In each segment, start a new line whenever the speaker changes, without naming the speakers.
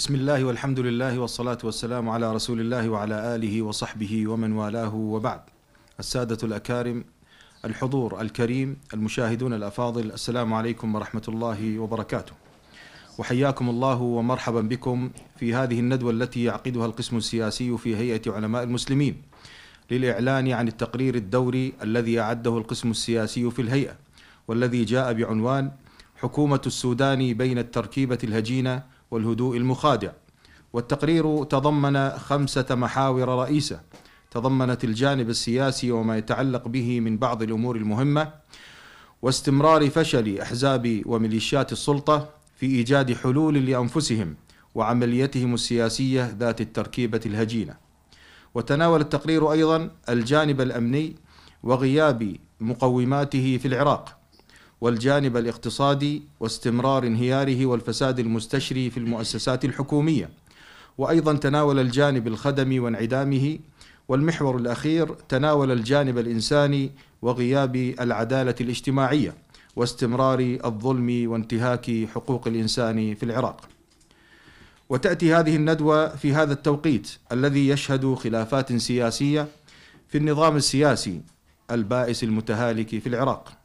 بسم الله والحمد لله والصلاة والسلام على رسول الله وعلى آله وصحبه ومن والاه وبعد السادة الأكارم الحضور الكريم المشاهدون الأفاضل السلام عليكم ورحمة الله وبركاته وحياكم الله ومرحبا بكم في هذه الندوة التي يعقدها القسم السياسي في هيئة علماء المسلمين للإعلان عن التقرير الدوري الذي أعده القسم السياسي في الهيئة والذي جاء بعنوان حكومة السودان بين التركيبة الهجينة والهدوء المخادع والتقرير تضمن خمسة محاور رئيسة تضمنت الجانب السياسي وما يتعلق به من بعض الأمور المهمة واستمرار فشل أحزاب وميليشيات السلطة في إيجاد حلول لأنفسهم وعمليتهم السياسية ذات التركيبة الهجينة وتناول التقرير أيضا الجانب الأمني وغياب مقوماته في العراق والجانب الاقتصادي واستمرار انهياره والفساد المستشري في المؤسسات الحكوميه وايضا تناول الجانب الخدمي وانعدامه والمحور الاخير تناول الجانب الانساني وغياب العداله الاجتماعيه واستمرار الظلم وانتهاك حقوق الانسان في العراق وتاتي هذه الندوه في هذا التوقيت الذي يشهد خلافات سياسيه في النظام السياسي البائس المتهالك في العراق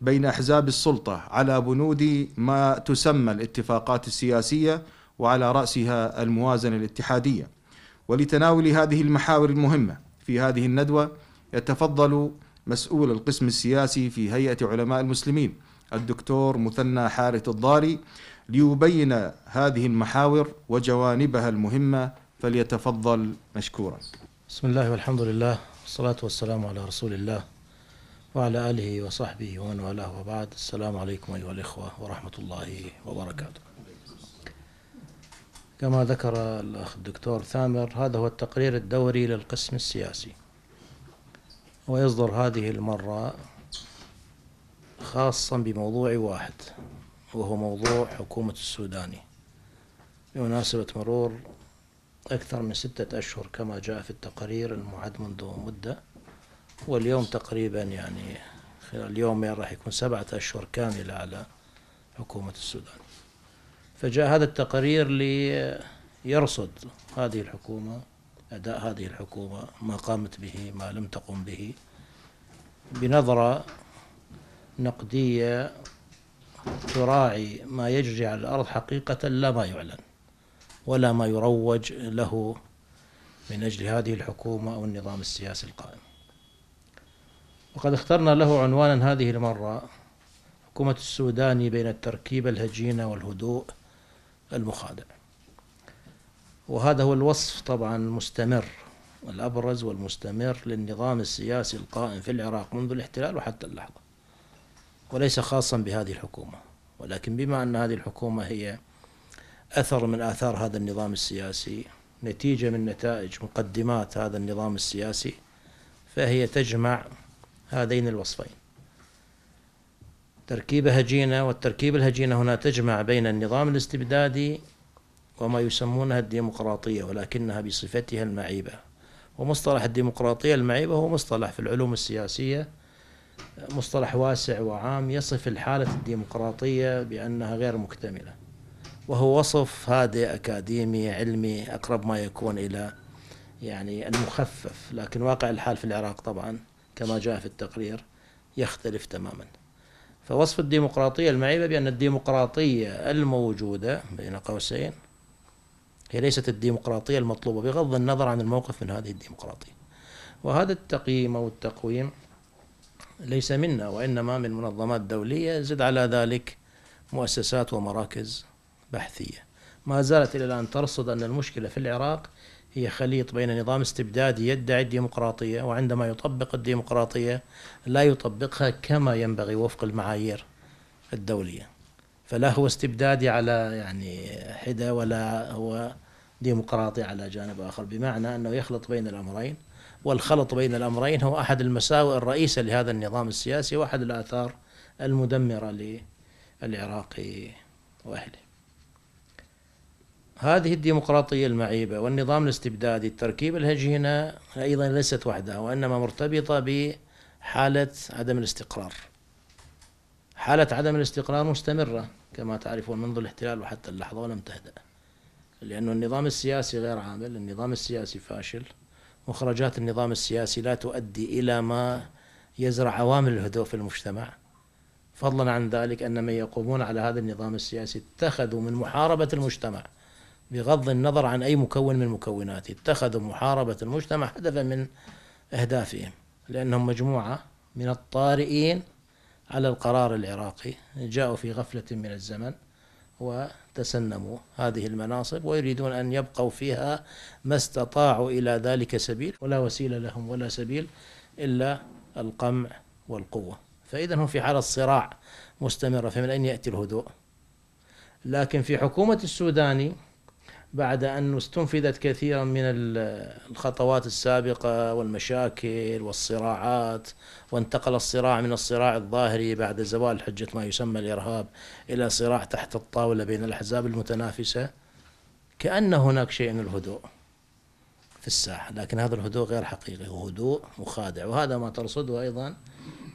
بين احزاب السلطه على بنود ما تسمى الاتفاقات السياسيه وعلى راسها الموازنه الاتحاديه. ولتناول هذه المحاور المهمه في هذه الندوه يتفضل مسؤول القسم السياسي في هيئه علماء المسلمين الدكتور مثنى حارث الضاري ليبين هذه المحاور وجوانبها المهمه فليتفضل مشكورا.
بسم الله والحمد لله والصلاه والسلام على رسول الله. وعلى آله وصحبه ومن والاه وبعد السلام عليكم أيها الإخوة ورحمة الله وبركاته كما ذكر الأخ الدكتور ثامر هذا هو التقرير الدوري للقسم السياسي ويصدر هذه المرة خاصا بموضوع واحد وهو موضوع حكومة السوداني بمناسبة مرور أكثر من ستة أشهر كما جاء في التقرير المعد منذ مدة واليوم تقريبا يعني خلال يومين يعني راح يكون سبعة أشهر كاملة على حكومة السودان فجاء هذا التقرير ليرصد هذه الحكومة أداء هذه الحكومة ما قامت به ما لم تقم به بنظرة نقدية تراعي ما يجري على الأرض حقيقة لا ما يعلن ولا ما يروج له من أجل هذه الحكومة أو النظام السياسي القائم وقد اخترنا له عنوانا هذه المرة حكومة السوداني بين التركيبة الهجينة والهدوء المخادع وهذا هو الوصف طبعا المستمر الأبرز والمستمر للنظام السياسي القائم في العراق منذ الاحتلال وحتى اللحظة وليس خاصا بهذه الحكومة ولكن بما أن هذه الحكومة هي أثر من آثار هذا النظام السياسي نتيجة من نتائج مقدمات هذا النظام السياسي فهي تجمع هذين الوصفين تركيب هجينة والتركيب الهجينة هنا تجمع بين النظام الاستبدادي وما يسمونها الديمقراطية ولكنها بصفتها المعيبة ومصطلح الديمقراطية المعيبة هو مصطلح في العلوم السياسية مصطلح واسع وعام يصف الحالة الديمقراطية بأنها غير مكتملة وهو وصف هادئ أكاديمي علمي أقرب ما يكون إلى يعني المخفف لكن واقع الحال في العراق طبعا كما جاء في التقرير يختلف تماما فوصف الديمقراطية المعيبة بأن الديمقراطية الموجودة بين قوسين هي ليست الديمقراطية المطلوبة بغض النظر عن الموقف من هذه الديمقراطية وهذا التقييم أو التقويم ليس منا وإنما من منظمات دولية زد على ذلك مؤسسات ومراكز بحثية ما زالت إلى الآن ترصد أن المشكلة في العراق هي خليط بين نظام استبدادي يدعي الديمقراطية وعندما يطبق الديمقراطية لا يطبقها كما ينبغي وفق المعايير الدولية فلا هو استبدادي على يعني حدة ولا هو ديمقراطي على جانب آخر بمعنى أنه يخلط بين الأمرين والخلط بين الأمرين هو أحد المساوئ الرئيسة لهذا النظام السياسي وأحد الآثار المدمرة للعراقي وأهله هذه الديمقراطية المعيبة والنظام الاستبدادي التركيب الهجينة أيضا ليست وحدها وإنما مرتبطة بحالة عدم الاستقرار حالة عدم الاستقرار مستمرة كما تعرفون منذ الاحتلال وحتى اللحظة ولم تهدأ لأن النظام السياسي غير عامل النظام السياسي فاشل مخرجات النظام السياسي لا تؤدي إلى ما يزرع عوامل الهدوء في المجتمع فضلا عن ذلك أن من يقومون على هذا النظام السياسي اتخذوا من محاربة المجتمع بغض النظر عن أي مكون من مكوناته اتخذوا محاربة المجتمع هدفا من أهدافهم لأنهم مجموعة من الطارئين على القرار العراقي جاءوا في غفلة من الزمن وتسنموا هذه المناصب ويريدون أن يبقوا فيها ما استطاعوا إلى ذلك سبيل ولا وسيلة لهم ولا سبيل إلا القمع والقوة فإذا هم في حالة صراع مستمرة فمن أين يأتي الهدوء لكن في حكومة السوداني بعد أن استنفذت كثيرا من الخطوات السابقة والمشاكل والصراعات وانتقل الصراع من الصراع الظاهري بعد زوال حجة ما يسمى الإرهاب إلى صراع تحت الطاولة بين الأحزاب المتنافسة كأن هناك شيء من الهدوء في الساحة لكن هذا الهدوء غير حقيقي هو هدوء مخادع وهذا ما ترصده أيضا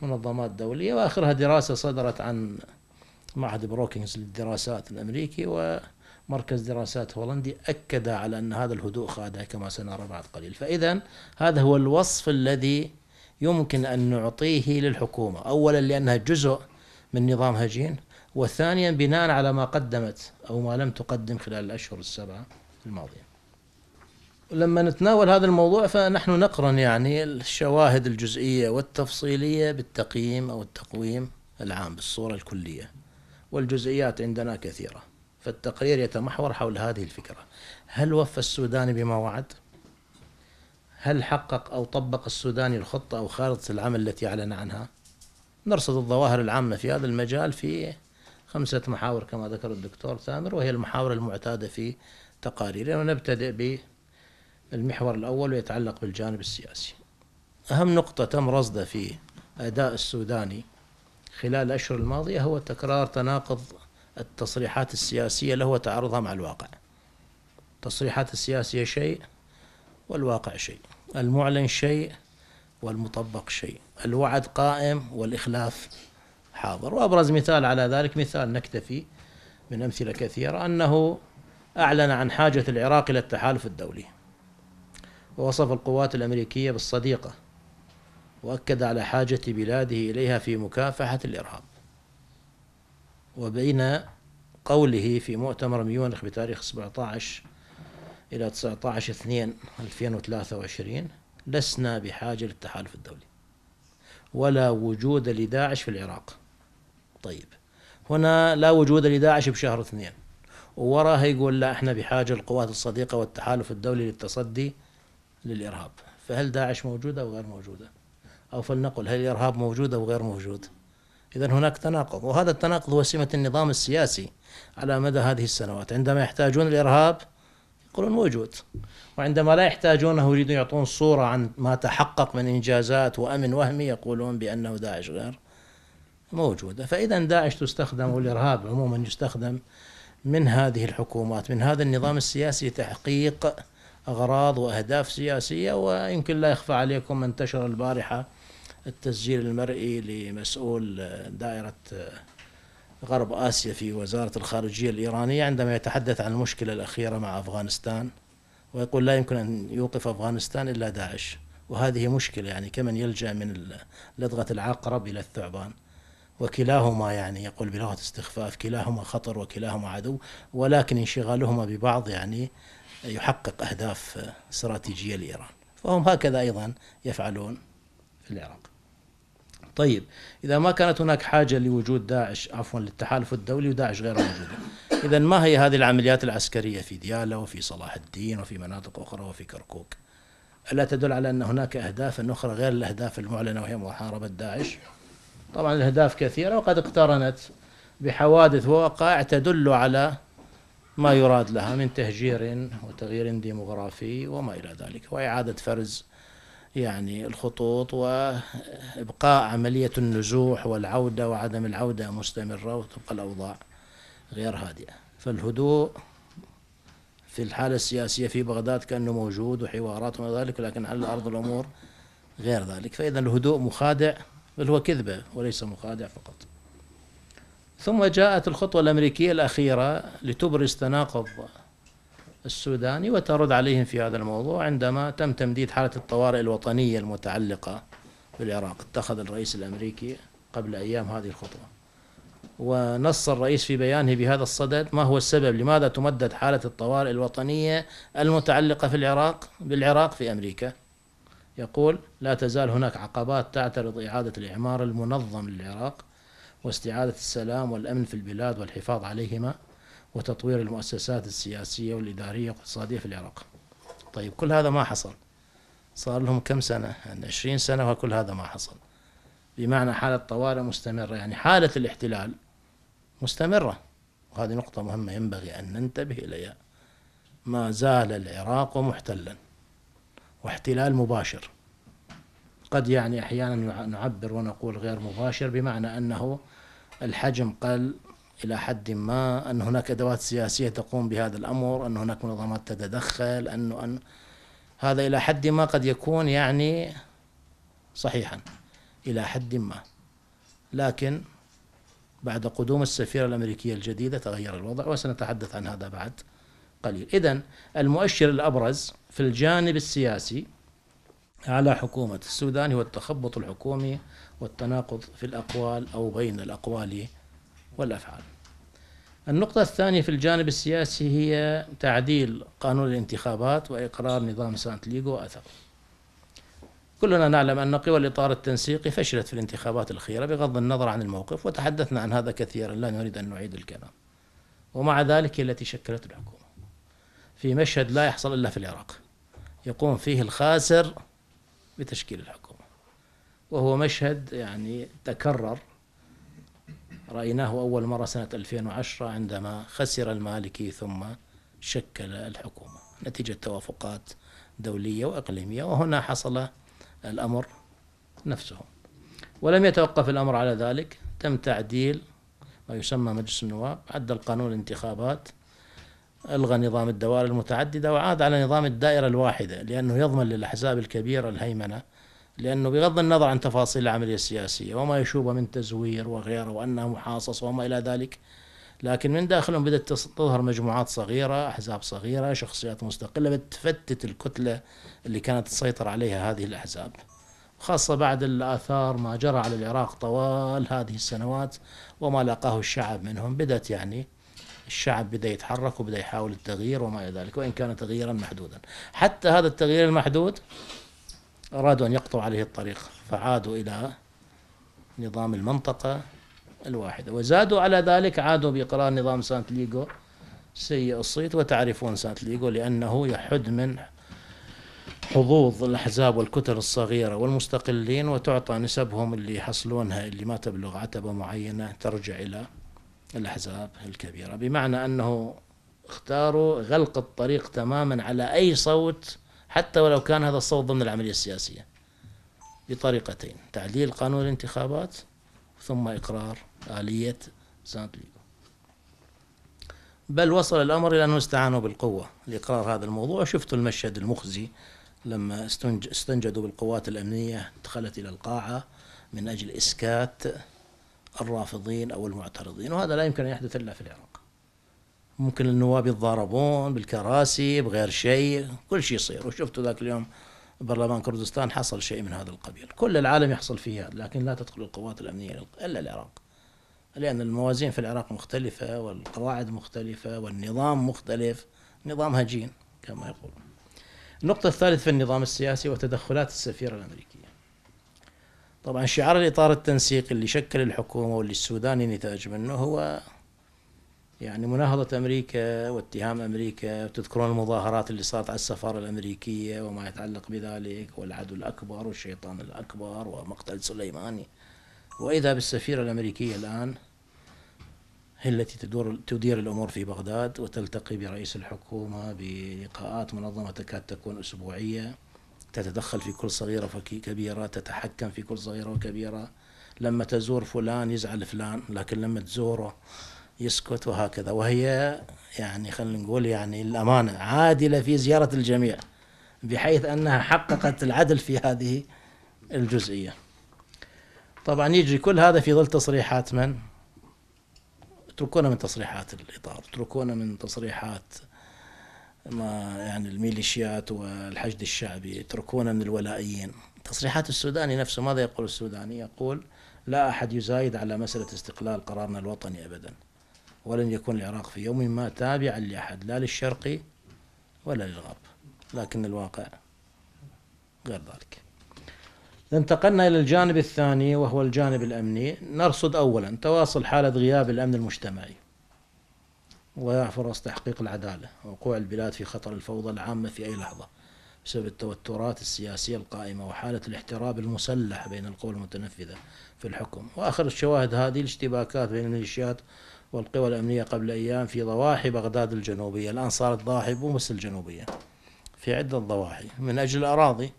منظمات دولية وآخرها دراسة صدرت عن معهد بروكينز للدراسات الأمريكي و مركز دراسات هولندي أكد على أن هذا الهدوء خادع كما سنرى بعد قليل فإذا هذا هو الوصف الذي يمكن أن نعطيه للحكومة أولا لأنها جزء من نظام هجين وثانيا بناء على ما قدمت أو ما لم تقدم خلال الأشهر السبعة الماضية لما نتناول هذا الموضوع فنحن نقرن يعني الشواهد الجزئية والتفصيلية بالتقييم أو التقويم العام بالصورة الكلية والجزئيات عندنا كثيره فالتقرير يتمحور حول هذه الفكرة هل وفى السوداني بما وعد؟ هل حقق أو طبق السوداني الخطة أو خارطة العمل التي أعلن عنها؟ نرصد الظواهر العامة في هذا المجال في خمسة محاور كما ذكر الدكتور ثامر وهي المحاور المعتادة في تقاريرنا ونبتدئ بالمحور الأول ويتعلق بالجانب السياسي أهم نقطة تم رصدها في أداء السوداني خلال الأشهر الماضية هو تكرار تناقض التصريحات السياسية له وتعارضها مع الواقع التصريحات السياسية شيء والواقع شيء المعلن شيء والمطبق شيء الوعد قائم والإخلاف حاضر وأبرز مثال على ذلك مثال نكتفي من أمثلة كثيرة أنه أعلن عن حاجة العراق إلى التحالف الدولي ووصف القوات الأمريكية بالصديقة وأكد على حاجة بلاده إليها في مكافحة الإرهاب وبين قوله في مؤتمر ميونخ بتاريخ 17 إلى 19 2 2023 لسنا بحاجة للتحالف الدولي ولا وجود لداعش في العراق طيب هنا لا وجود لداعش بشهر اثنين ووراها يقول لا احنا بحاجة للقوات الصديقة والتحالف الدولي للتصدي للإرهاب فهل داعش موجودة أو غير موجودة أو فلنقل هل الإرهاب موجود أو غير موجود إذا هناك تناقض وهذا التناقض هو سمة النظام السياسي على مدى هذه السنوات عندما يحتاجون الإرهاب يقولون موجود وعندما لا يحتاجونه يريدون يعطون صورة عن ما تحقق من إنجازات وأمن وهمي يقولون بأنه داعش غير موجودة فإذا داعش تستخدم والإرهاب عموما يستخدم من هذه الحكومات من هذا النظام السياسي تحقيق أغراض وأهداف سياسية ويمكن لا يخفى عليكم انتشر البارحة التسجيل المرئي لمسؤول دائرة غرب آسيا في وزارة الخارجية الإيرانية عندما يتحدث عن المشكلة الأخيرة مع أفغانستان ويقول لا يمكن أن يوقف أفغانستان إلا داعش وهذه مشكلة يعني كمن يلجأ من لدغة العقرب إلى الثعبان وكلاهما يعني يقول بلغة استخفاف كلاهما خطر وكلاهما عدو ولكن انشغالهما ببعض يعني يحقق أهداف استراتيجية لإيران فهم هكذا أيضا يفعلون في العراق طيب إذا ما كانت هناك حاجة لوجود داعش عفوا للتحالف الدولي وداعش غير موجودة إذا ما هي هذه العمليات العسكرية في ديالى وفي صلاح الدين وفي مناطق أخرى وفي كركوك ألا تدل على أن هناك أهداف أخرى غير الأهداف المعلنة وهي محاربة داعش طبعا الأهداف كثيرة وقد اقترنت بحوادث ووقائع تدل على ما يراد لها من تهجير وتغيير ديموغرافي وما إلى ذلك وإعادة فرز يعني الخطوط وإبقاء عملية النزوح والعودة وعدم العودة مستمرة وتبقى الأوضاع غير هادئة فالهدوء في الحالة السياسية في بغداد كأنه موجود وحوارات وما ذلك لكن على الأرض الأمور غير ذلك فإذا الهدوء مخادع بل هو كذبة وليس مخادع فقط ثم جاءت الخطوة الأمريكية الأخيرة لتبرز تناقض السوداني وترد عليهم في هذا الموضوع عندما تم تمديد حالة الطوارئ الوطنية المتعلقة بالعراق اتخذ الرئيس الأمريكي قبل أيام هذه الخطوة ونص الرئيس في بيانه بهذا الصدد ما هو السبب لماذا تمدد حالة الطوارئ الوطنية المتعلقة في العراق بالعراق في أمريكا يقول لا تزال هناك عقبات تعترض إعادة الإعمار المنظم للعراق واستعادة السلام والأمن في البلاد والحفاظ عليهما وتطوير المؤسسات السياسية والإدارية والاقتصادية في العراق طيب كل هذا ما حصل صار لهم كم سنة يعني 20 سنة وكل هذا ما حصل بمعنى حالة طوارئ مستمرة يعني حالة الاحتلال مستمرة وهذه نقطة مهمة ينبغي أن ننتبه إليها ما زال العراق محتلا واحتلال مباشر قد يعني أحيانا نعبر ونقول غير مباشر بمعنى أنه الحجم قل إلى حد ما أن هناك أدوات سياسية تقوم بهذا الأمر أن هناك منظمات تتدخل أنه أن هذا إلى حد ما قد يكون يعني صحيحا إلى حد ما لكن بعد قدوم السفيرة الأمريكية الجديدة تغير الوضع وسنتحدث عن هذا بعد قليل إذا المؤشر الأبرز في الجانب السياسي على حكومة السودان هو التخبط الحكومي والتناقض في الأقوال أو بين الأقوال والأفعال النقطة الثانية في الجانب السياسي هي تعديل قانون الانتخابات وإقرار نظام سانت ليغو وأثره كلنا نعلم أن قوى الإطار التنسيقي فشلت في الانتخابات الأخيرة بغض النظر عن الموقف وتحدثنا عن هذا كثيرا لا نريد أن نعيد الكلام ومع ذلك هي التي شكلت الحكومة في مشهد لا يحصل إلا في العراق يقوم فيه الخاسر بتشكيل الحكومة وهو مشهد يعني تكرر رأيناه أول مرة سنة 2010 عندما خسر المالكي ثم شكل الحكومة نتيجة توافقات دولية وإقليمية وهنا حصل الأمر نفسه ولم يتوقف الأمر على ذلك تم تعديل ما يسمى مجلس النواب عدل قانون الانتخابات ألغى نظام الدوائر المتعددة وعاد على نظام الدائرة الواحدة لأنه يضمن للأحزاب الكبيرة الهيمنة لأنه بغض النظر عن تفاصيل العملية السياسية وما يشوبه من تزوير وغيره وأنها محاصصة وما إلى ذلك لكن من داخلهم بدأت تظهر مجموعات صغيرة أحزاب صغيرة شخصيات مستقلة بتفتت الكتلة اللي كانت تسيطر عليها هذه الأحزاب خاصة بعد الآثار ما جرى على العراق طوال هذه السنوات وما لقاه الشعب منهم بدأت يعني الشعب بدأ يتحرك وبدأ يحاول التغيير وما إلى ذلك وإن كان تغييرا محدودا حتى هذا التغيير المحدود أرادوا أن يقطعوا عليه الطريق فعادوا إلى نظام المنطقة الواحدة وزادوا على ذلك عادوا بإقرار نظام سانت ليغو سيء الصيت وتعرفون سانت ليغو لأنه يحد من حظوظ الأحزاب والكتل الصغيرة والمستقلين وتعطى نسبهم اللي يحصلونها اللي ما تبلغ عتبة معينة ترجع إلى الأحزاب الكبيرة بمعنى أنه اختاروا غلق الطريق تماما على أي صوت حتى ولو كان هذا الصوت ضمن العملية السياسية بطريقتين تعديل قانون الانتخابات ثم إقرار آلية سانت ليغو بل وصل الأمر إلى أنه استعانوا بالقوة لإقرار هذا الموضوع شفتوا المشهد المخزي لما استنجدوا بالقوات الأمنية دخلت إلى القاعة من أجل إسكات الرافضين أو المعترضين وهذا لا يمكن أن يحدث إلا في العراق ممكن النواب يتضاربون بالكراسي بغير شيء كل شيء يصير وشفتوا ذاك اليوم برلمان كردستان حصل شيء من هذا القبيل كل العالم يحصل فيها لكن لا تدخل القوات الأمنية إلا العراق لأن الموازين في العراق مختلفة والقواعد مختلفة والنظام مختلف نظام هجين كما يقول النقطة الثالثة في النظام السياسي وتدخلات السفيرة الأمريكية طبعا شعار الإطار التنسيقي اللي شكل الحكومة واللي السوداني نتاج منه هو يعني مناهضة أمريكا واتهام أمريكا تذكرون المظاهرات اللي صارت على السفارة الأمريكية وما يتعلق بذلك والعدو الأكبر والشيطان الأكبر ومقتل سليماني وإذا بالسفيرة الأمريكية الآن هي التي تدور تدير الأمور في بغداد وتلتقي برئيس الحكومة بلقاءات منظمة تكاد تكون أسبوعية تتدخل في كل صغيرة وكبيرة تتحكم في كل صغيرة وكبيرة لما تزور فلان يزعل فلان لكن لما تزوره يسكت وهكذا وهي يعني خلينا نقول يعني الأمانة عادلة في زيارة الجميع بحيث أنها حققت العدل في هذه الجزئية طبعا يجري كل هذا في ظل تصريحات من اتركونا من تصريحات الإطار اتركونا من تصريحات ما يعني الميليشيات والحشد الشعبي اتركونا من الولائيين تصريحات السوداني نفسه ماذا يقول السوداني يقول لا أحد يزايد على مسألة استقلال قرارنا الوطني أبداً ولن يكون العراق في يوم ما تابعا لأحد لا للشرق ولا للغرب لكن الواقع غير ذلك انتقلنا إلى الجانب الثاني وهو الجانب الأمني نرصد أولا تواصل حالة غياب الأمن المجتمعي وفرص تحقيق العدالة وقوع البلاد في خطر الفوضى العامة في أي لحظة بسبب التوترات السياسية القائمة وحالة الاحتراب المسلح بين القوى المتنفذة في الحكم وآخر الشواهد هذه الاشتباكات بين الميليشيات والقوى الأمنية قبل أيام في ضواحي بغداد الجنوبية الآن صارت ضواحي بومس الجنوبية في عدة ضواحي من أجل الأراضي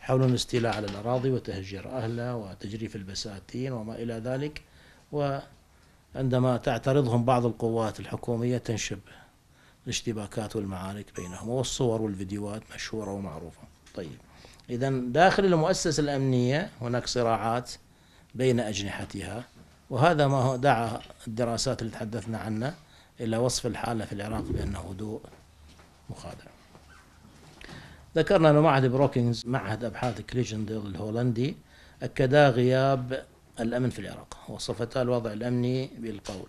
يحاولون الاستيلاء على الأراضي وتهجير أهلها وتجريف البساتين وما إلى ذلك وعندما تعترضهم بعض القوات الحكومية تنشب الاشتباكات والمعارك بينهم والصور والفيديوهات مشهورة ومعروفة طيب إذا داخل المؤسسة الأمنية هناك صراعات بين أجنحتها وهذا ما هو دعا الدراسات اللي تحدثنا عنها إلى وصف الحالة في العراق بأنه هدوء مخادع ذكرنا أن معهد بروكينز معهد أبحاث كليجندل الهولندي أكدا غياب الأمن في العراق وصفتا الوضع الأمني بالقول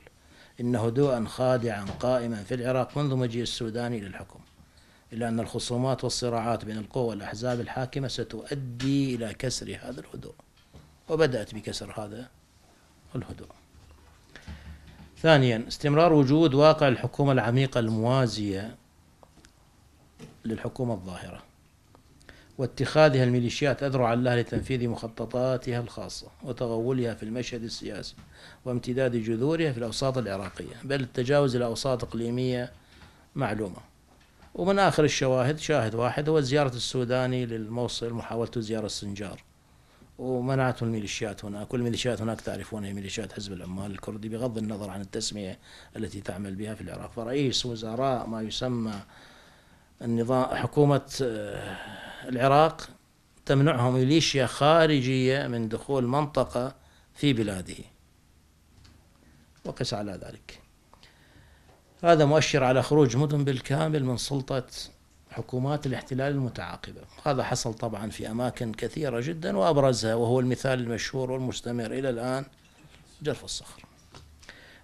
إن هدوءا خادعا قائما في العراق منذ مجيء السوداني للحكم إلا أن الخصومات والصراعات بين القوى والأحزاب الحاكمة ستؤدي إلى كسر هذا الهدوء وبدأت بكسر هذا الهدوء ثانيا استمرار وجود واقع الحكومة العميقة الموازية للحكومة الظاهرة واتخاذها الميليشيات أذرعا لها لتنفيذ مخططاتها الخاصة وتغولها في المشهد السياسي وامتداد جذورها في الأوساط العراقية بل التجاوز إلى أوساط إقليمية معلومة ومن آخر الشواهد شاهد واحد هو زيارة السوداني للموصل محاولته زيارة السنجار ومنعته الميليشيات هناك والميليشيات هناك تعرفون هي ميليشيات حزب العمال الكردي بغض النظر عن التسمية التي تعمل بها في العراق فرئيس وزراء ما يسمى النظام حكومة آه، العراق تمنعه ميليشيا خارجية من دخول منطقة في بلاده وقس على ذلك هذا مؤشر على خروج مدن بالكامل من سلطة حكومات الاحتلال المتعاقبة هذا حصل طبعا في أماكن كثيرة جدا وأبرزها وهو المثال المشهور والمستمر إلى الآن جرف الصخر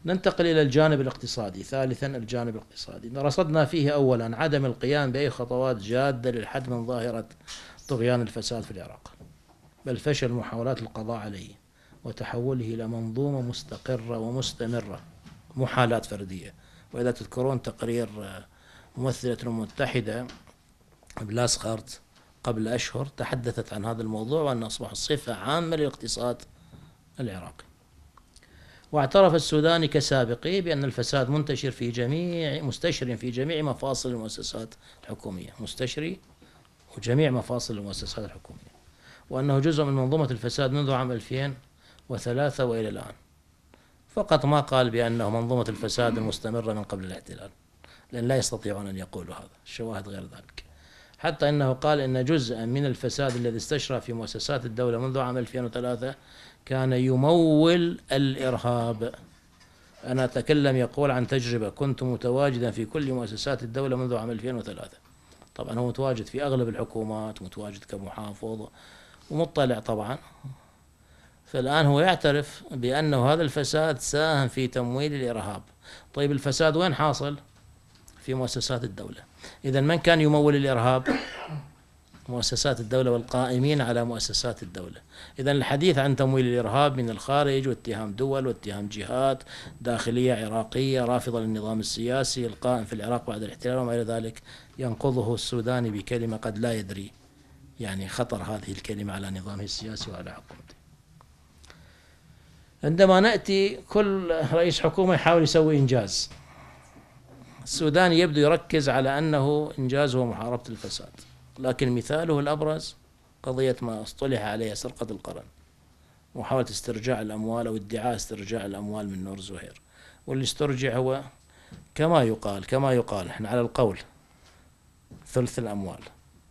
ننتقل إلى الجانب الاقتصادي ثالثا الجانب الاقتصادي رصدنا فيه أولا عدم القيام بأي خطوات جادة للحد من ظاهرة طغيان الفساد في العراق بل فشل محاولات القضاء عليه وتحوله إلى منظومة مستقرة ومستمرة محالات فردية وإذا تذكرون تقرير ممثلة الأمم المتحدة بلاسخارت قبل أشهر تحدثت عن هذا الموضوع وأن أصبح صفة عامة للاقتصاد العراقي واعترف السوداني كسابقه بأن الفساد منتشر في جميع مستشر في جميع مفاصل المؤسسات الحكومية مستشري وجميع مفاصل المؤسسات الحكومية وأنه جزء من منظومة الفساد منذ عام 2003 وإلى الآن فقط ما قال بأنه منظومة الفساد المستمرة من قبل الاحتلال لأن لا يستطيعون أن يقولوا هذا الشواهد غير ذلك حتى أنه قال إن جزءا من الفساد الذي استشرى في مؤسسات الدولة منذ عام 2003 كان يمول الإرهاب أنا أتكلم يقول عن تجربة كنت متواجدا في كل مؤسسات الدولة منذ عام 2003 طبعا هو متواجد في أغلب الحكومات متواجد كمحافظ ومطلع طبعا فالآن هو يعترف بأنه هذا الفساد ساهم في تمويل الإرهاب طيب الفساد وين حاصل؟ في مؤسسات الدولة إذا من كان يمول الإرهاب مؤسسات الدولة والقائمين على مؤسسات الدولة إذا الحديث عن تمويل الإرهاب من الخارج واتهام دول واتهام جهات داخلية عراقية رافضة للنظام السياسي القائم في العراق بعد الاحتلال وما إلى ذلك ينقضه السوداني بكلمة قد لا يدري يعني خطر هذه الكلمة على نظامه السياسي وعلى حكومته عندما نأتي كل رئيس حكومة يحاول يسوي إنجاز السوداني يبدو يركز على أنه إنجازه محاربة الفساد لكن مثاله الأبرز قضية ما اصطلح عليها سرقة القرن محاولة استرجاع الأموال أو ادعاء استرجاع الأموال من نور زهير واللي استرجع هو كما يقال كما يقال احنا على القول ثلث الأموال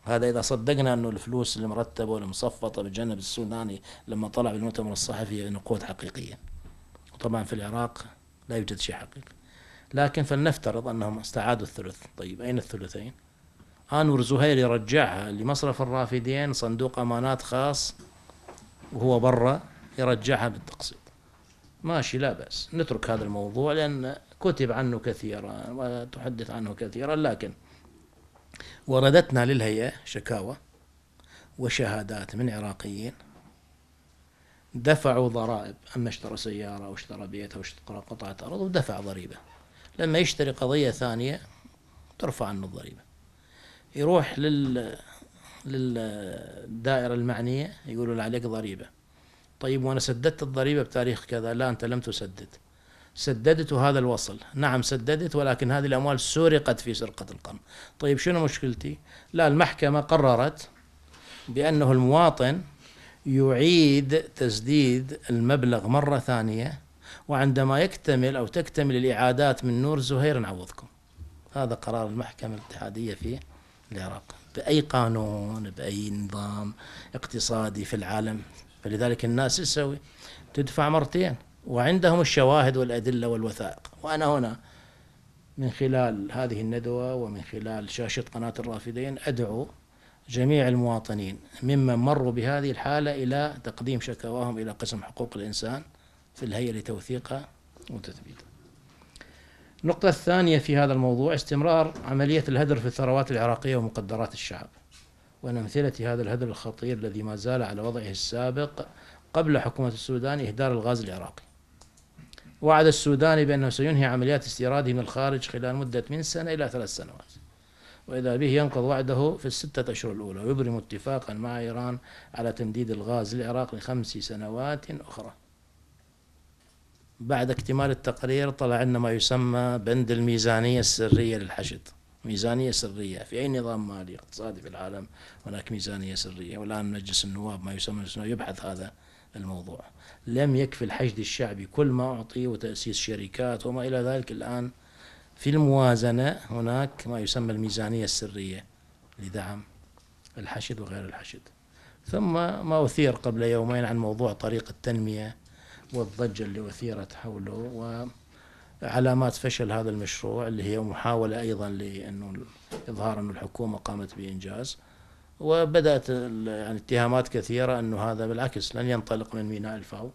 هذا إذا صدقنا أنه الفلوس المرتبة والمصفطة بجانب السوداني لما طلع بالمؤتمر الصحفي نقود حقيقية وطبعا في العراق لا يوجد شيء حقيقي لكن فلنفترض أنهم استعادوا الثلث طيب أين الثلثين أنور زهير يرجعها لمصرف الرافدين صندوق أمانات خاص وهو برا يرجعها بالتقسيط ماشي لا بأس نترك هذا الموضوع لأن كتب عنه كثيرا وتحدث عنه كثيرا لكن وردتنا للهيئة شكاوى وشهادات من عراقيين دفعوا ضرائب أما اشترى سيارة أو اشترى بيت أو اشترى قطعة أرض ودفع ضريبة لما يشتري قضية ثانية ترفع عنه الضريبة يروح لل للدائرة المعنية يقولوا له عليك ضريبة طيب وأنا سددت الضريبة بتاريخ كذا لا أنت لم تسدد سددت هذا الوصل نعم سددت ولكن هذه الأموال سرقت في سرقة القرن طيب شنو مشكلتي لا المحكمة قررت بأنه المواطن يعيد تسديد المبلغ مرة ثانية وعندما يكتمل أو تكتمل الإعادات من نور زهير نعوضكم هذا قرار المحكمة الاتحادية في العراق بأي قانون بأي نظام اقتصادي في العالم فلذلك الناس تسوي تدفع مرتين وعندهم الشواهد والأدلة والوثائق وأنا هنا من خلال هذه الندوة ومن خلال شاشة قناة الرافدين أدعو جميع المواطنين ممن مروا بهذه الحالة إلى تقديم شكواهم إلى قسم حقوق الإنسان في الهيئة لتوثيقها وتثبيتها النقطة الثانية في هذا الموضوع استمرار عملية الهدر في الثروات العراقية ومقدرات الشعب وأن أمثلة هذا الهدر الخطير الذي ما زال على وضعه السابق قبل حكومة السودان إهدار الغاز العراقي وعد السوداني بأنه سينهي عمليات استيراده من الخارج خلال مدة من سنة إلى ثلاث سنوات وإذا به ينقض وعده في الستة أشهر الأولى ويبرم اتفاقا مع إيران على تمديد الغاز للعراق لخمس سنوات أخرى بعد اكتمال التقرير طلع لنا ما يسمى بند الميزانية السرية للحشد ميزانية سرية في أي نظام مالي اقتصادي في العالم هناك ميزانية سرية والآن مجلس النواب ما يسمى يبحث هذا الموضوع لم يكفي الحشد الشعبي كل ما أعطي وتأسيس شركات وما إلى ذلك الآن في الموازنة هناك ما يسمى الميزانية السرية لدعم الحشد وغير الحشد ثم ما أثير قبل يومين عن موضوع طريق التنمية والضجة اللي أثيرت حوله وعلامات فشل هذا المشروع اللي هي محاولة أيضا لأنه إظهار أن الحكومة قامت بإنجاز وبدأت يعني اتهامات كثيرة أنه هذا بالعكس لن ينطلق من ميناء الفاو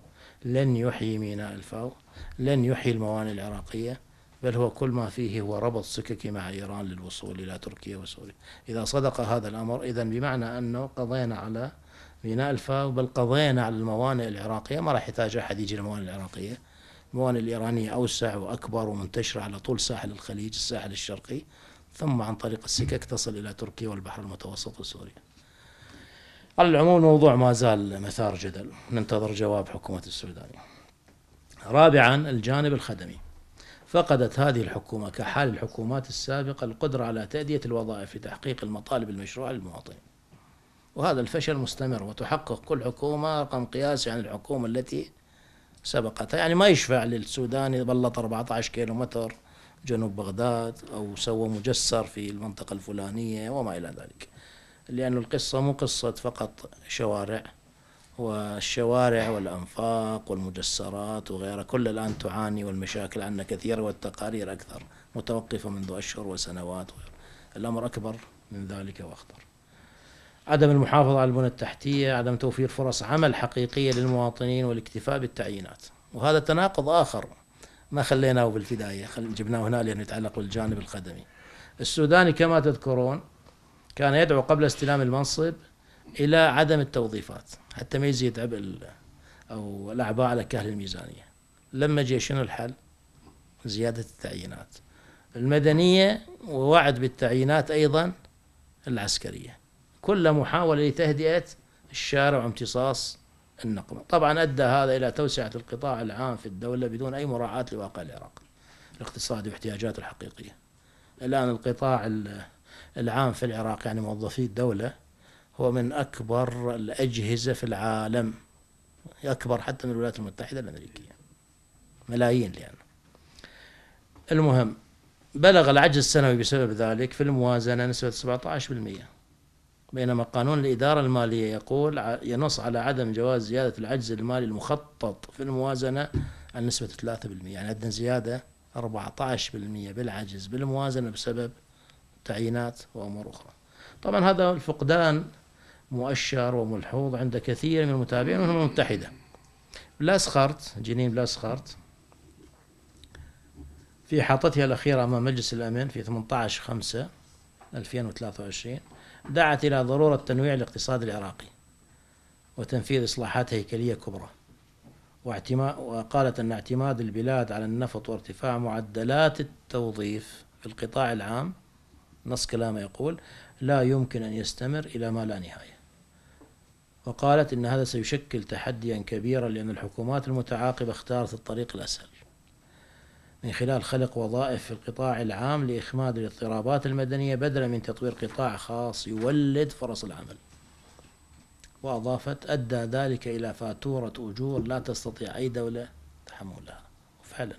لن يحيي ميناء الفاو لن يحيي الموانئ العراقية بل هو كل ما فيه هو ربط سككي مع إيران للوصول إلى تركيا وسوريا إذا صدق هذا الأمر إذا بمعنى أنه قضينا على ميناء الفاو بل قضينا على الموانئ العراقية ما راح يحتاج أحد يجي للموانئ العراقية الموانئ الإيرانية أوسع وأكبر ومنتشرة على طول ساحل الخليج الساحل الشرقي ثم عن طريق السكك تصل إلى تركيا والبحر المتوسط وسوريا على العموم الموضوع ما زال مثار جدل ننتظر جواب حكومة السودان رابعا الجانب الخدمي فقدت هذه الحكومة كحال الحكومات السابقة القدرة على تأدية الوظائف لتحقيق المطالب المشروعة للمواطنين وهذا الفشل مستمر وتحقق كل حكومة رقم قياسي يعني عن الحكومة التي سبقتها يعني ما يشفع للسوداني بلط 14 كيلو متر جنوب بغداد أو سوى مجسر في المنطقة الفلانية وما إلى ذلك لأن القصة مو قصة فقط شوارع والشوارع والأنفاق والمجسرات وغيرها كل الآن تعاني والمشاكل عنا كثيرة والتقارير أكثر متوقفة منذ أشهر وسنوات الأمر أكبر من ذلك وأخطر عدم المحافظة على البنى التحتية عدم توفير فرص عمل حقيقية للمواطنين والاكتفاء بالتعيينات وهذا تناقض آخر ما خليناه بالبداية جبناه هنا لأنه يتعلق بالجانب الخدمي السوداني كما تذكرون كان يدعو قبل استلام المنصب إلى عدم التوظيفات حتى ما يزيد عبء أو الأعباء على كهل الميزانية لما جي شنو الحل زيادة التعيينات المدنية ووعد بالتعيينات أيضا العسكرية كل محاولة لتهدئة الشارع وامتصاص النقمة طبعا أدى هذا إلى توسعة القطاع العام في الدولة بدون أي مراعاة لواقع العراق الاقتصادي واحتياجاته الحقيقية الآن القطاع العام في العراق يعني موظفي الدولة هو من أكبر الأجهزة في العالم أكبر حتى من الولايات المتحدة الأمريكية ملايين لأن المهم بلغ العجز السنوي بسبب ذلك في الموازنة نسبة 17% بينما قانون الإدارة المالية يقول ينص على عدم جواز زيادة العجز المالي المخطط في الموازنة عن نسبة 3% يعني عندنا زيادة 14% بالعجز بالموازنة بسبب تعيينات وأمور أخرى طبعا هذا الفقدان مؤشر وملحوظ عند كثير من المتابعين من الأمم المتحدة بلاسخارت جنين بلاسخارت في حاطتها الأخيرة أمام مجلس الأمن في 18 5 2023 دعت إلى ضرورة تنويع الاقتصاد العراقي وتنفيذ إصلاحات هيكلية كبرى وقالت أن اعتماد البلاد على النفط وارتفاع معدلات التوظيف في القطاع العام نص كلامه يقول لا يمكن أن يستمر إلى ما لا نهاية وقالت إن هذا سيشكل تحديا كبيرا لأن الحكومات المتعاقبة اختارت الطريق الأسهل من خلال خلق وظائف في القطاع العام لإخماد الاضطرابات المدنية بدلا من تطوير قطاع خاص يولد فرص العمل وأضافت أدى ذلك إلى فاتورة أجور لا تستطيع أي دولة تحملها وفعلا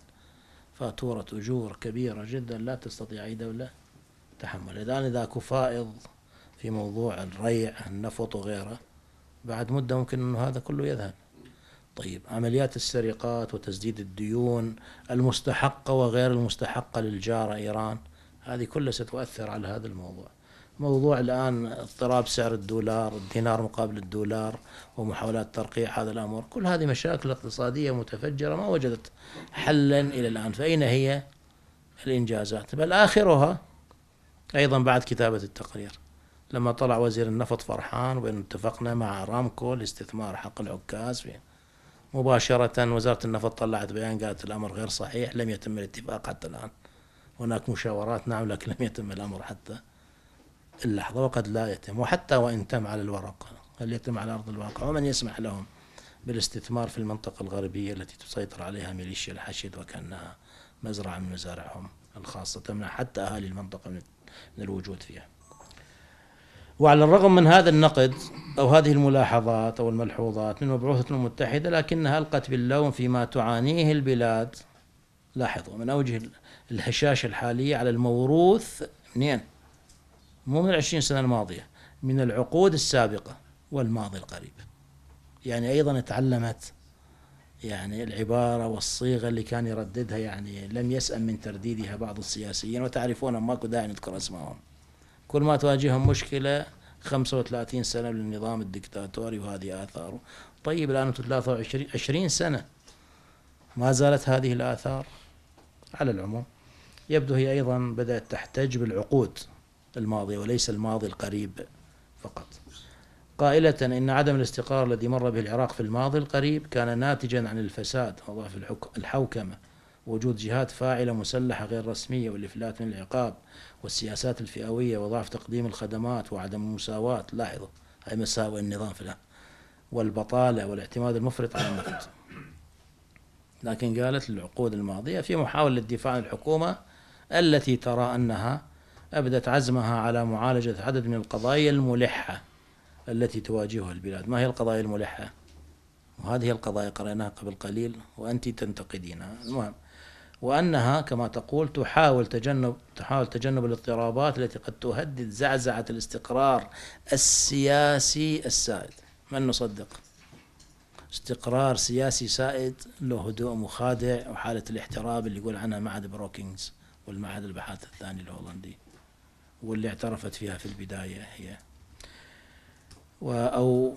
فاتورة أجور كبيرة جدا لا تستطيع أي دولة تحملها الآن إذا أكو فائض في موضوع الريع النفط وغيره بعد مدة ممكن أن هذا كله يذهب طيب عمليات السرقات وتسديد الديون المستحقة وغير المستحقة للجارة إيران هذه كلها ستؤثر على هذا الموضوع موضوع الآن اضطراب سعر الدولار الدينار مقابل الدولار ومحاولات ترقيع هذا الأمر كل هذه مشاكل اقتصادية متفجرة ما وجدت حلا إلى الآن فأين هي الإنجازات بل آخرها أيضا بعد كتابة التقرير لما طلع وزير النفط فرحان وإن اتفقنا مع رامكو لاستثمار حق العكاز في مباشرة وزارة النفط طلعت بيان قالت الأمر غير صحيح لم يتم الاتفاق حتى الآن هناك مشاورات نعم لكن لم يتم الأمر حتى اللحظة وقد لا يتم وحتى وإن تم على الورق هل يتم على أرض الواقع ومن يسمح لهم بالاستثمار في المنطقة الغربية التي تسيطر عليها ميليشيا الحشد وكأنها مزرعة من مزارعهم الخاصة تمنع حتى أهالي المنطقة من الوجود فيها وعلى الرغم من هذا النقد أو هذه الملاحظات أو الملحوظات من مبعوثة المتحدة لكنها ألقت باللوم فيما تعانيه البلاد لاحظوا من أوجه الهشاشة الحالية على الموروث منين؟ مو من العشرين سنة الماضية من العقود السابقة والماضي القريب يعني أيضا تعلمت يعني العبارة والصيغة اللي كان يرددها يعني لم يسأم من ترديدها بعض السياسيين وتعرفون ماكو داعي نذكر أسمائهم كل ما تواجههم مشكلة 35 سنة للنظام الدكتاتوري وهذه آثاره طيب الآن أنتم 23 20 سنة ما زالت هذه الآثار على العموم يبدو هي أيضا بدأت تحتج بالعقود الماضية وليس الماضي القريب فقط قائلة إن عدم الاستقرار الذي مر به العراق في الماضي القريب كان ناتجا عن الفساد وضعف الحوكمة وجود جهات فاعلة مسلحة غير رسمية والإفلات من العقاب والسياسات الفئوية وضعف تقديم الخدمات وعدم المساواة لاحظوا هاي مساوئ النظام في الآن والبطالة والاعتماد المفرط على النفط لكن قالت العقود الماضية في محاولة للدفاع عن الحكومة التي ترى أنها أبدت عزمها على معالجة عدد من القضايا الملحة التي تواجهها البلاد ما هي القضايا الملحة؟ وهذه القضايا قرأناها قبل قليل وأنت تنتقدينها المهم وأنها كما تقول تحاول تجنب تحاول تجنب الاضطرابات التي قد تهدد زعزعة الاستقرار السياسي السائد من نصدق استقرار سياسي سائد له هدوء مخادع وحالة الاحتراب اللي يقول عنها معهد بروكينجز والمعهد البحث الثاني الهولندي واللي اعترفت فيها في البداية هي أو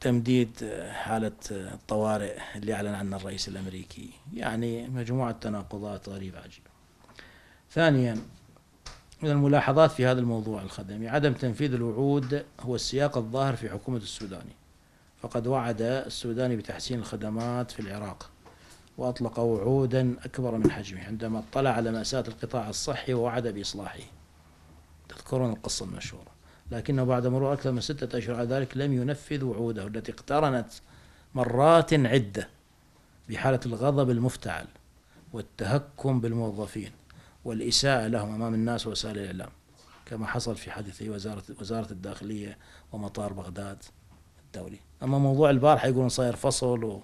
تمديد آه، حالة آه، الطوارئ اللي أعلن عنها الرئيس الأمريكي يعني مجموعة تناقضات غريبة عجيبة ثانيا من الملاحظات في هذا الموضوع الخدمي عدم تنفيذ الوعود هو السياق الظاهر في حكومة السوداني فقد وعد السوداني بتحسين الخدمات في العراق وأطلق وعودا أكبر من حجمه عندما اطلع على مأساة القطاع الصحي ووعد بإصلاحه تذكرون القصة المشهورة لكنه بعد مرور أكثر من ستة أشهر على ذلك لم ينفذ وعوده التي اقترنت مرات عدة بحالة الغضب المفتعل والتهكم بالموظفين والإساءة لهم أمام الناس ووسائل الإعلام كما حصل في حادثة وزارة وزارة الداخلية ومطار بغداد الدولي أما موضوع البارحة يقولون صاير فصل و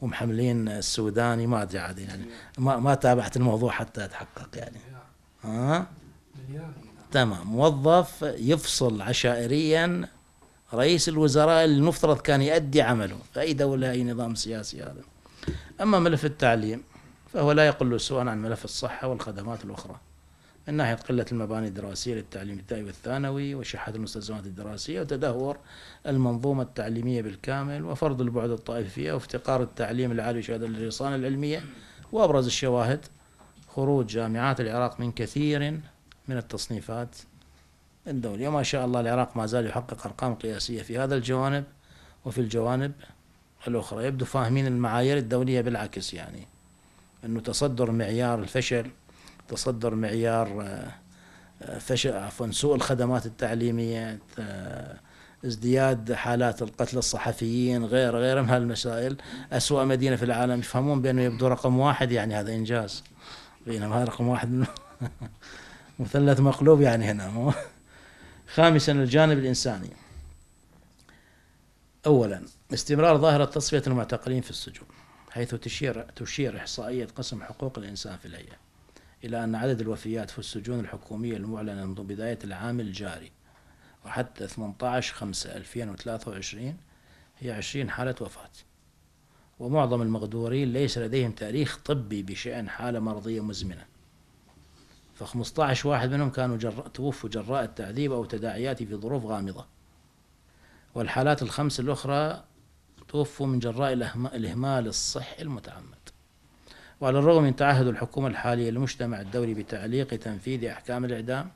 ومحملين السوداني ما ادري عاد يعني ما ما تابعت الموضوع حتى اتحقق يعني ها؟ تمام موظف يفصل عشائريا رئيس الوزراء اللي المفترض كان يؤدي عمله في أي دولة أي نظام سياسي هذا أما ملف التعليم فهو لا يقل سوءا عن ملف الصحة والخدمات الأخرى من ناحية قلة المباني الدراسية للتعليم الابتدائي والثانوي وشحه المستلزمات الدراسية وتدهور المنظومة التعليمية بالكامل وفرض البعد الطائفي فيها وافتقار التعليم العالي وشهادة الرصانة العلمية وأبرز الشواهد خروج جامعات العراق من كثير من التصنيفات الدولية وما شاء الله العراق ما زال يحقق أرقام قياسية في هذا الجوانب وفي الجوانب الأخرى يبدو فاهمين المعايير الدولية بالعكس يعني أنه تصدر معيار الفشل تصدر معيار آه، آه، فشل عفوا سوء الخدمات التعليمية آه، ازدياد حالات القتل الصحفيين غير غير من هالمسائل أسوأ مدينة في العالم يفهمون بأنه يبدو رقم واحد يعني هذا إنجاز بينما هذا رقم واحد مثلث مقلوب يعني هنا خامسا الجانب الإنساني أولا استمرار ظاهرة تصفية المعتقلين في السجون حيث تشير تشير إحصائية قسم حقوق الإنسان في الهيئة إلى أن عدد الوفيات في السجون الحكومية المعلنة منذ بداية العام الجاري وحتى 18 5 2023 هي 20 حالة وفاة ومعظم المغدورين ليس لديهم تاريخ طبي بشأن حالة مرضية مزمنة ف15 واحد منهم كانوا جر... توفوا جراء التعذيب أو تداعياته في ظروف غامضة والحالات الخمس الأخرى توفوا من جراء الإهمال الصحي المتعمد وعلى الرغم من تعهد الحكومة الحالية للمجتمع الدولي بتعليق تنفيذ أحكام الإعدام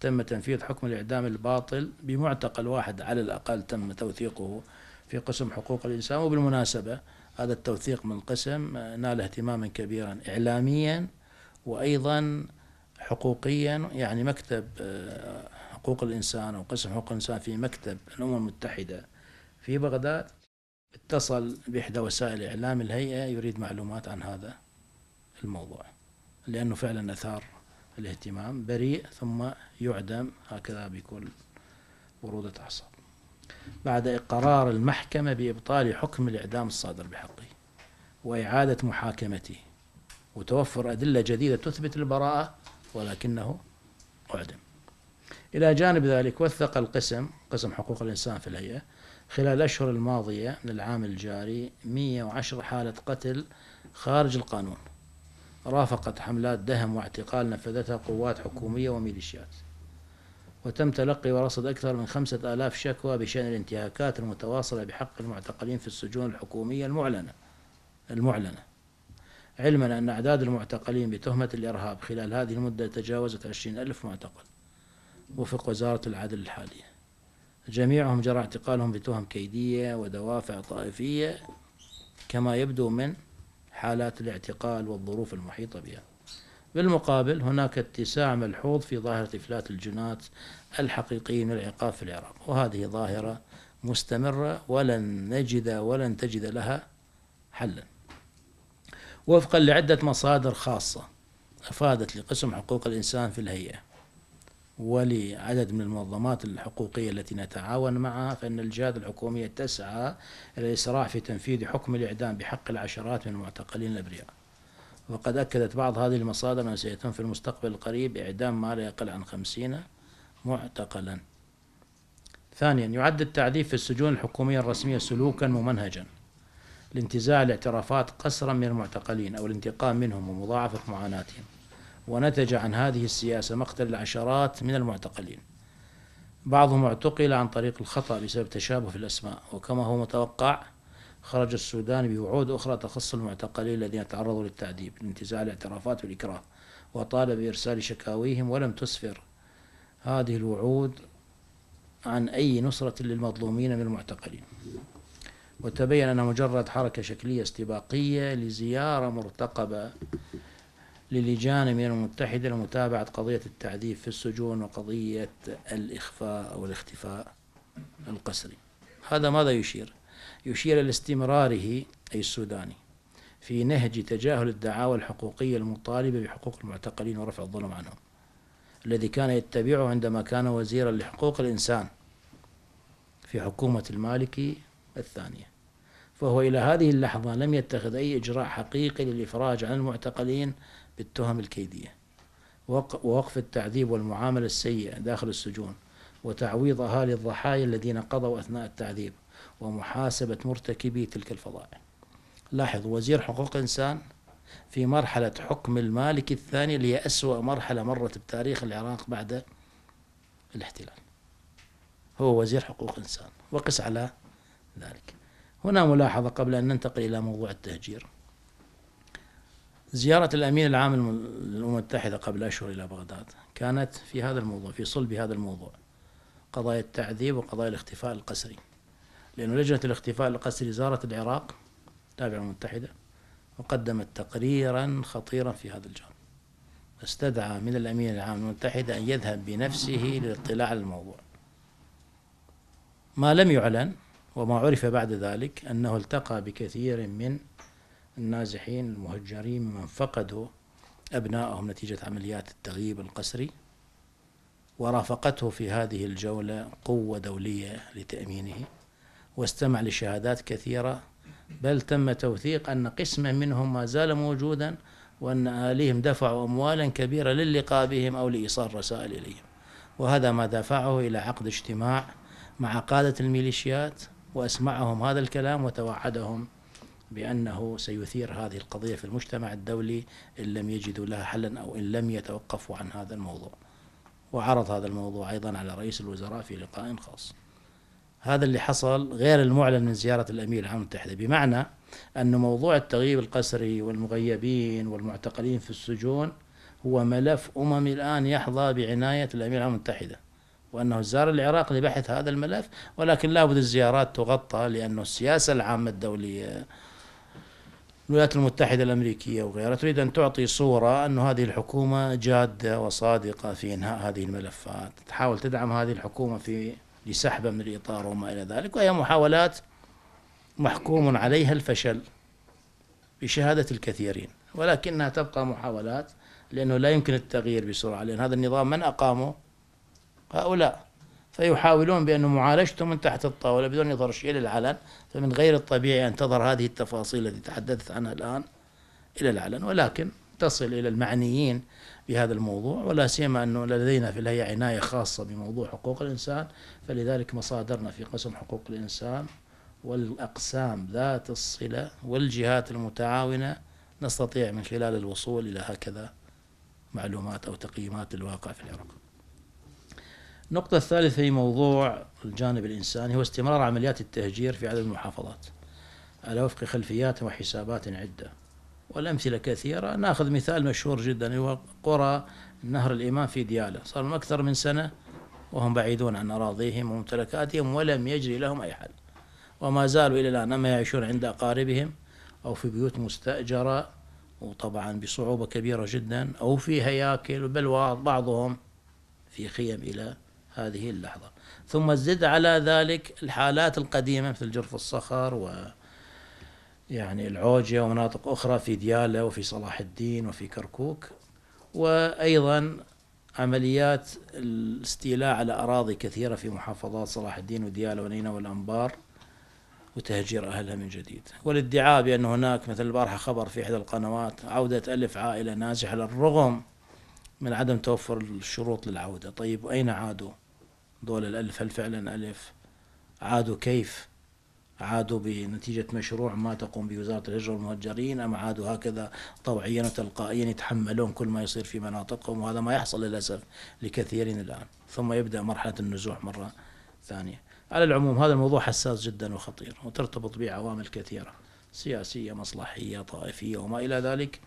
تم تنفيذ حكم الإعدام الباطل بمعتقل واحد على الأقل تم توثيقه في قسم حقوق الإنسان وبالمناسبة هذا التوثيق من قسم آه، نال اهتماما كبيرا إعلاميا وأيضا حقوقيا يعني مكتب آه، حقوق الإنسان أو قسم حقوق الإنسان في مكتب الأمم المتحدة في بغداد اتصل بإحدى وسائل إعلام الهيئة يريد معلومات عن هذا الموضوع لأنه فعلا أثار الاهتمام بريء ثم يعدم هكذا بكل برودة أعصاب بعد إقرار المحكمة بإبطال حكم الإعدام الصادر بحقه وإعادة محاكمته وتوفر أدلة جديدة تثبت البراءة ولكنه أعدم إلى جانب ذلك وثق القسم قسم حقوق الإنسان في الهيئة خلال الأشهر الماضية من العام الجاري 110 حالة قتل خارج القانون رافقت حملات دهم واعتقال نفذتها قوات حكومية وميليشيات وتم تلقي ورصد أكثر من خمسة آلاف شكوى بشأن الانتهاكات المتواصلة بحق المعتقلين في السجون الحكومية المعلنة المعلنة علما أن أعداد المعتقلين بتهمة الإرهاب خلال هذه المدة تجاوزت عشرين ألف معتقل وفق وزارة العدل الحالية جميعهم جرى اعتقالهم بتهم كيدية ودوافع طائفية كما يبدو من حالات الاعتقال والظروف المحيطة بها بالمقابل هناك اتساع ملحوظ في ظاهرة إفلات الجنات الحقيقيين للعقاب العقاب في العراق وهذه ظاهرة مستمرة ولن نجد ولن تجد لها حلاً وفقا لعدة مصادر خاصة أفادت لقسم حقوق الإنسان في الهيئة ولعدد من المنظمات الحقوقية التي نتعاون معها فإن الجهات الحكومية تسعى إلى الإسراع في تنفيذ حكم الإعدام بحق العشرات من المعتقلين الأبرياء وقد أكدت بعض هذه المصادر أنه سيتم في المستقبل القريب إعدام ما لا يقل عن خمسين معتقلا ثانيا يعد التعذيب في السجون الحكومية الرسمية سلوكا ممنهجا لانتزاع الاعترافات قسرا من المعتقلين أو الانتقام منهم ومضاعفة معاناتهم ونتج عن هذه السياسة مقتل العشرات من المعتقلين بعضهم اعتقل عن طريق الخطأ بسبب تشابه في الأسماء وكما هو متوقع خرج السودان بوعود أخرى تخص المعتقلين الذين تعرضوا للتعذيب لانتزاع الاعترافات والإكراه وطالب بإرسال شكاويهم ولم تسفر هذه الوعود عن أي نصرة للمظلومين من المعتقلين وتبين أنها مجرد حركة شكلية استباقية لزيارة مرتقبة للجان من المتحدة لمتابعة قضية التعذيب في السجون وقضية الإخفاء أو الاختفاء القسري هذا ماذا يشير؟ يشير إلى استمراره أي السوداني في نهج تجاهل الدعاوى الحقوقية المطالبة بحقوق المعتقلين ورفع الظلم عنهم الذي كان يتبعه عندما كان وزيرا لحقوق الإنسان في حكومة المالكي الثانية فهو إلى هذه اللحظة لم يتخذ أي إجراء حقيقي للإفراج عن المعتقلين بالتهم الكيدية ووقف التعذيب والمعاملة السيئة داخل السجون وتعويض أهالي الضحايا الذين قضوا أثناء التعذيب ومحاسبة مرتكبي تلك الفضائح لاحظ وزير حقوق إنسان في مرحلة حكم المالك الثاني اللي هي أسوأ مرحلة مرت بتاريخ العراق بعد الاحتلال هو وزير حقوق إنسان وقس على ذلك هنا ملاحظة قبل أن ننتقل إلى موضوع التهجير زيارة الأمين العام للأمم المتحدة قبل أشهر إلى بغداد كانت في هذا الموضوع في صلب هذا الموضوع قضايا التعذيب وقضايا الاختفاء القسري لأن لجنة الاختفاء القسري زارت العراق تابعة المتحدة وقدمت تقريرا خطيرا في هذا الجانب استدعى من الأمين العام المتحدة أن يذهب بنفسه للاطلاع على الموضوع ما لم يعلن وما عرف بعد ذلك أنه التقى بكثير من النازحين المهجرين من فقدوا أبنائهم نتيجة عمليات التغييب القسري ورافقته في هذه الجولة قوة دولية لتأمينه واستمع لشهادات كثيرة بل تم توثيق أن قسما منهم ما زال موجودا وأن آليهم دفعوا أموالا كبيرة للقاء بهم أو لإيصال رسائل إليهم وهذا ما دفعه إلى عقد اجتماع مع قادة الميليشيات وأسمعهم هذا الكلام وتوعدهم بأنه سيثير هذه القضية في المجتمع الدولي إن لم يجدوا لها حلا أو إن لم يتوقفوا عن هذا الموضوع وعرض هذا الموضوع أيضا على رئيس الوزراء في لقاء خاص هذا اللي حصل غير المعلن من زيارة الأمير العام المتحدة بمعنى أن موضوع التغييب القسري والمغيبين والمعتقلين في السجون هو ملف أممي الآن يحظى بعناية الأمير العام المتحدة وأنه زار العراق لبحث هذا الملف ولكن لابد الزيارات تغطى لانه السياسة العامة الدولية الولايات المتحدة الأمريكية وغيرها تريد أن تعطي صورة أن هذه الحكومة جادة وصادقة في إنهاء هذه الملفات تحاول تدعم هذه الحكومة في لسحبه من الإطار وما إلى ذلك وهي محاولات محكوم عليها الفشل بشهادة الكثيرين ولكنها تبقى محاولات لأنه لا يمكن التغيير بسرعة لأن هذا النظام من أقامه هؤلاء فيحاولون بأن معالجتهم من تحت الطاولة بدون يظهر شيء للعلن فمن غير الطبيعي أن تظهر هذه التفاصيل التي تحدثت عنها الآن إلى العلن ولكن تصل إلى المعنيين بهذا الموضوع ولا سيما أنه لدينا في الهيئة عناية خاصة بموضوع حقوق الإنسان فلذلك مصادرنا في قسم حقوق الإنسان والأقسام ذات الصلة والجهات المتعاونة نستطيع من خلال الوصول إلى هكذا معلومات أو تقييمات الواقع في العراق النقطة الثالثة هي موضوع الجانب الإنساني هو استمرار عمليات التهجير في عدد المحافظات على وفق خلفيات وحسابات عدة والأمثلة كثيرة ناخذ مثال مشهور جدا هو قرى نهر الإمام في ديالة صار لهم أكثر من سنة وهم بعيدون عن أراضيهم وممتلكاتهم ولم يجري لهم أي حل وما زالوا إلى الآن أما يعيشون عند أقاربهم أو في بيوت مستأجرة وطبعا بصعوبة كبيرة جدا أو في هياكل بل بعضهم في خيم إلى هذه اللحظة ثم زد على ذلك الحالات القديمة مثل جرف الصخر و يعني العوجة ومناطق أخرى في ديالة وفي صلاح الدين وفي كركوك وأيضا عمليات الاستيلاء على أراضي كثيرة في محافظات صلاح الدين وديالة ونينة والأنبار وتهجير أهلها من جديد والادعاء بأن هناك مثل البارحة خبر في إحدى القنوات عودة ألف عائلة ناجحة للرغم من عدم توفر الشروط للعودة طيب أين عادوا دول الألف هل فعلا ألف عادوا كيف عادوا بنتيجة مشروع ما تقوم به وزارة الهجرة والمهجرين أم عادوا هكذا طوعيا وتلقائيا يتحملون كل ما يصير في مناطقهم وهذا ما يحصل للأسف لكثيرين الآن ثم يبدأ مرحلة النزوح مرة ثانية على العموم هذا الموضوع حساس جدا وخطير وترتبط به عوامل كثيرة سياسية مصلحية طائفية وما إلى ذلك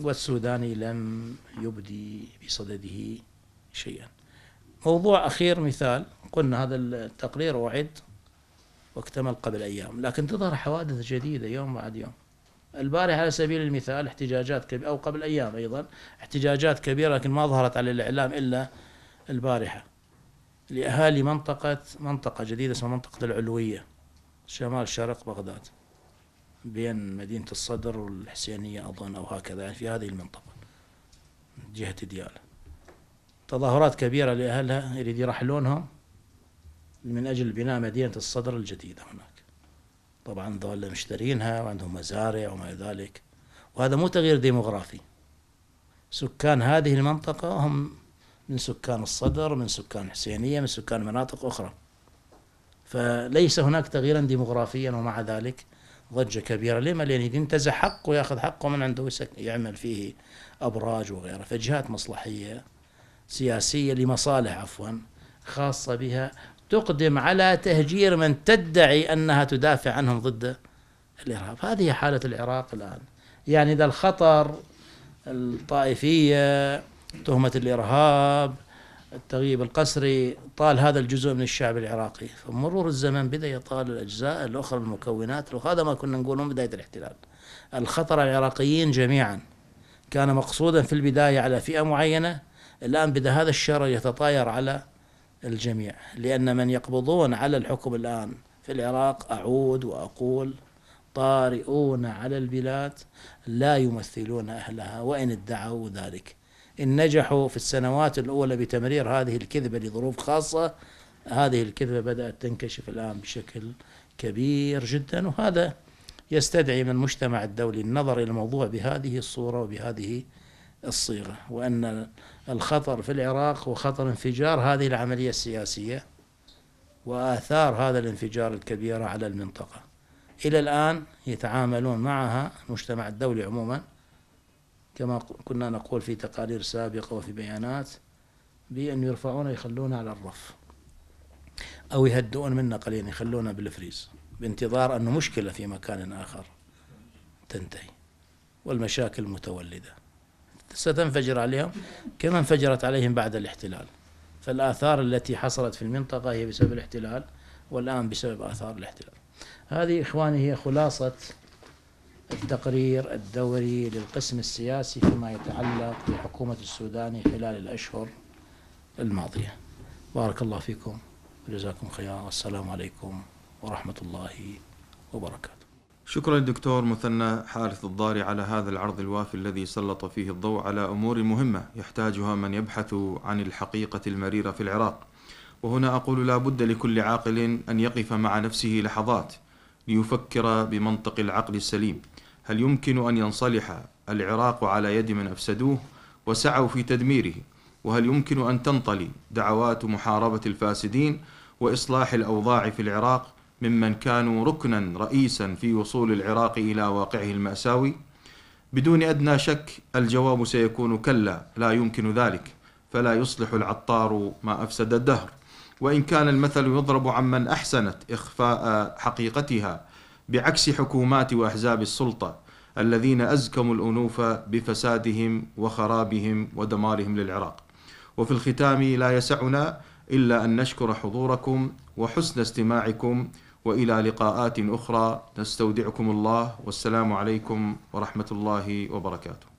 والسوداني لم يبدي بصدده شيئا موضوع أخير مثال قلنا هذا التقرير وعد واكتمل قبل أيام لكن تظهر حوادث جديدة يوم بعد يوم البارحة على سبيل المثال احتجاجات كبيرة أو قبل أيام أيضا احتجاجات كبيرة لكن ما ظهرت على الإعلام إلا البارحة لأهالي منطقة منطقة جديدة اسمها منطقة العلوية شمال شرق بغداد بين مدينة الصدر والحسينية أظن أو هكذا يعني في هذه المنطقة جهة ديالة تظاهرات كبيرة لأهلها يريد يرحلونها من أجل بناء مدينة الصدر الجديدة هناك طبعا ذول مشترينها وعندهم مزارع وما إلى ذلك وهذا مو تغيير ديموغرافي سكان هذه المنطقة هم من سكان الصدر من سكان حسينية من سكان مناطق أخرى فليس هناك تغييرا ديموغرافيا ومع ذلك ضجة كبيرة لما لأن ينتزع حقه ويأخذ حقه من عنده يعمل فيه أبراج وغيره فجهات مصلحية سياسية لمصالح عفوا خاصة بها تقدم على تهجير من تدعي أنها تدافع عنهم ضد الإرهاب هذه حالة العراق الآن يعني إذا الخطر الطائفية تهمة الإرهاب التغييب القسري طال هذا الجزء من الشعب العراقي فمرور الزمن بدأ يطال الأجزاء الأخرى المكونات وهذا ما كنا نقوله من بداية الاحتلال الخطر العراقيين جميعا كان مقصودا في البداية على فئة معينة الآن بدأ هذا الشر يتطاير على الجميع لأن من يقبضون على الحكم الآن في العراق أعود وأقول طارئون على البلاد لا يمثلون أهلها وإن ادعوا ذلك إن نجحوا في السنوات الأولى بتمرير هذه الكذبة لظروف خاصة هذه الكذبة بدأت تنكشف الآن بشكل كبير جدا وهذا يستدعي من المجتمع الدولي النظر إلى الموضوع بهذه الصورة وبهذه الصيغة وأن الخطر في العراق وخطر انفجار هذه العملية السياسية وآثار هذا الانفجار الكبيرة على المنطقة إلى الآن يتعاملون معها المجتمع الدولي عموما كما كنا نقول في تقارير سابقة وفي بيانات بأن يرفعون يخلونا على الرف أو يهدؤون منا قليلا يخلونا بالفريز بانتظار أن مشكلة في مكان آخر تنتهي والمشاكل متولده ستنفجر عليهم كما انفجرت عليهم بعد الاحتلال فالآثار التي حصلت في المنطقة هي بسبب الاحتلال والآن بسبب آثار الاحتلال هذه إخواني هي خلاصة التقرير الدوري للقسم السياسي فيما يتعلق بحكومة السودان خلال الأشهر الماضية بارك الله فيكم وجزاكم خيرا والسلام عليكم ورحمة الله
وبركاته شكرا دكتور مثنى حارث الضاري على هذا العرض الوافي الذي سلط فيه الضوء على أمور مهمة يحتاجها من يبحث عن الحقيقة المريرة في العراق وهنا أقول لا بد لكل عاقل أن يقف مع نفسه لحظات ليفكر بمنطق العقل السليم هل يمكن أن ينصلح العراق على يد من أفسدوه وسعوا في تدميره وهل يمكن أن تنطلي دعوات محاربة الفاسدين وإصلاح الأوضاع في العراق ممن كانوا ركنا رئيسا في وصول العراق إلى واقعه المأساوي بدون أدنى شك الجواب سيكون كلا لا يمكن ذلك فلا يصلح العطار ما أفسد الدهر وإن كان المثل يضرب عمن أحسنت إخفاء حقيقتها بعكس حكومات وأحزاب السلطة الذين أزكموا الأنوف بفسادهم وخرابهم ودمارهم للعراق وفي الختام لا يسعنا إلا أن نشكر حضوركم وحسن استماعكم والى لقاءات اخرى نستودعكم الله والسلام عليكم ورحمه الله وبركاته